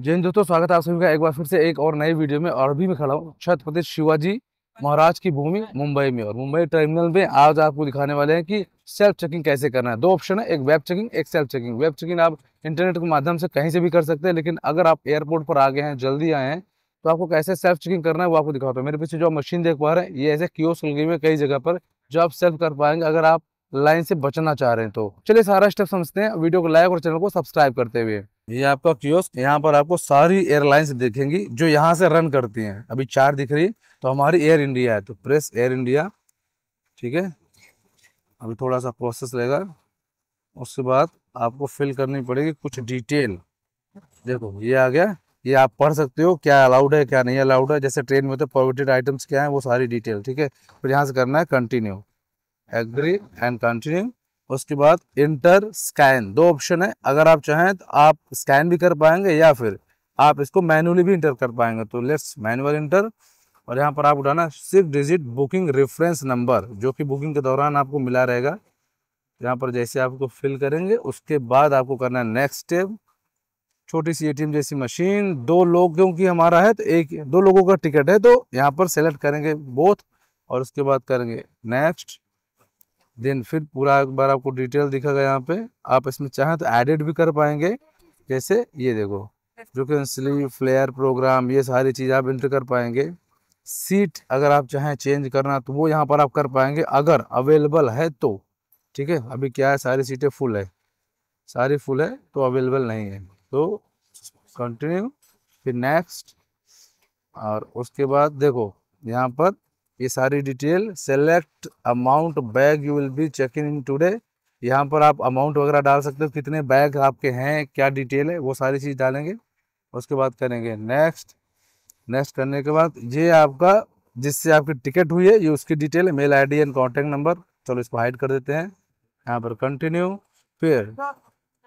जैन दोस्तों स्वागत है आप सभी का एक बार फिर से एक और नई वीडियो में और भी मैं खड़ा हूँ छत्रपति शिवाजी महाराज की भूमि मुंबई में और मुंबई टर्मिनल में आज आपको दिखाने वाले हैं कि सेल्फ चेकिंग कैसे करना है दो ऑप्शन है एक वेब चेकिंग एक सेल्फ चेकिंग वेब चेकिंग आप इंटरनेट के माध्यम से कहीं से भी कर सकते हैं लेकिन अगर आप एयरपोर्ट पर आ गए हैं जल्दी आए हैं तो आपको कैसे सेल्फ चेकिंग करना है वो आपको दिखाता है मेरे पीछे जो मशीन देख पा रहे हैं ये ऐसे क्योस लगी हुई कई जगह पर जो आप सेल्फ कर पाएंगे अगर आप लाइन से बचना चाह रहे हैं तो चलिए सारा स्टेप समझते हैं वीडियो को लाइक और चैनल को सब्सक्राइब करते हुए ये आपका क्योस्क यहाँ पर आपको सारी एयरलाइंस देखेंगी जो यहाँ से रन करती हैं अभी चार दिख रही तो हमारी एयर इंडिया है तो प्रेस एयर इंडिया ठीक है अभी थोड़ा सा प्रोसेस रहेगा उसके बाद आपको फिल करनी पड़ेगी कुछ डिटेल देखो ये आ गया ये आप पढ़ सकते हो क्या अलाउड है क्या नहीं अलाउड है जैसे ट्रेन में तो प्रोविटेड आइटम्स क्या है वो सारी डिटेल ठीक है फिर यहाँ से करना है कंटिन्यू एग्री एंड कंटिन्यू उसके बाद इंटर स्कैन दो ऑप्शन है अगर आप चाहें तो आप स्कैन भी कर पाएंगे या फिर आप इसको मैनुअली भी इंटर कर पाएंगे तो लेट्स मैनुअल इंटर और यहाँ पर आप उठाना six digit booking reference number जो कि बुकिंग के दौरान आपको मिला रहेगा यहाँ पर जैसे आपको फिल करेंगे उसके बाद आपको करना है नेक्स्ट स्टेप छोटी सी एटीएम जैसी मशीन दो लोग क्योंकि हमारा है तो एक दो लोगों का टिकट है तो यहाँ पर सेलेक्ट करेंगे बोथ और उसके बाद करेंगे नेक्स्ट देन फिर पूरा एक बार आपको डिटेल दिखा यहाँ पे आप इसमें चाहें तो एडिट भी कर पाएंगे जैसे ये देखो जो कि स्लीव फ्लेयर प्रोग्राम ये सारी चीज़ आप इंटर कर पाएंगे सीट अगर आप चाहें चेंज करना तो वो यहाँ पर आप कर पाएंगे अगर अवेलेबल है तो ठीक है अभी क्या है सारी सीटें फुल है सारी फुल है तो अवेलेबल नहीं है तो कंटिन्यू फिर नेक्स्ट और उसके बाद देखो यहाँ पर ये सारी detail select amount bag you will be check in in today यहाँ पर आप अमाउंट वगैरह डाल सकते हो कितने बैग आपके हैं क्या डिटेल है वो सारी चीज़ डालेंगे उसके बाद करेंगे नेक्स्ट नेक्स्ट करने के बाद ये आपका जिससे आपकी टिकट हुई है ये उसकी डिटेल है mail ID and contact number चलो इसको हाइड कर देते हैं यहाँ पर कंटिन्यू फिर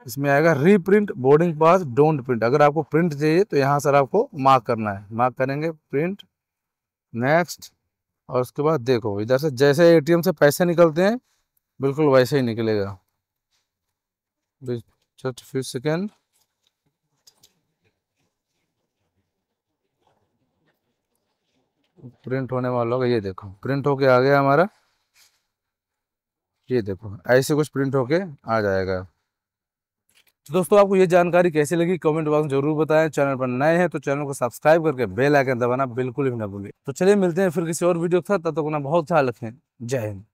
इसमें आएगा reprint boarding pass don't print अगर आपको प्रिंट चाहिए तो यहाँ सर आपको मार्क करना है मार्क करेंगे प्रिंट नेक्स्ट और उसके बाद देखो इधर से जैसे एटीएम से पैसे निकलते हैं बिल्कुल वैसे ही निकलेगा फ्यू सेकेंड प्रिंट होने वाला होगा ये देखो प्रिंट होके आ गया हमारा ये देखो ऐसे कुछ प्रिंट होके आ जाएगा तो दोस्तों आपको ये जानकारी कैसी लगी कमेंट बॉक्स जरूर बताएं चैनल पर नए हैं तो चैनल को सब्सक्राइब करके बेल आइकन दबाना बिल्कुल भी ना भूलें तो चलिए मिलते हैं फिर किसी और वीडियो के साथ तब तक अपना बहुत ख्याल रखें जय हिंद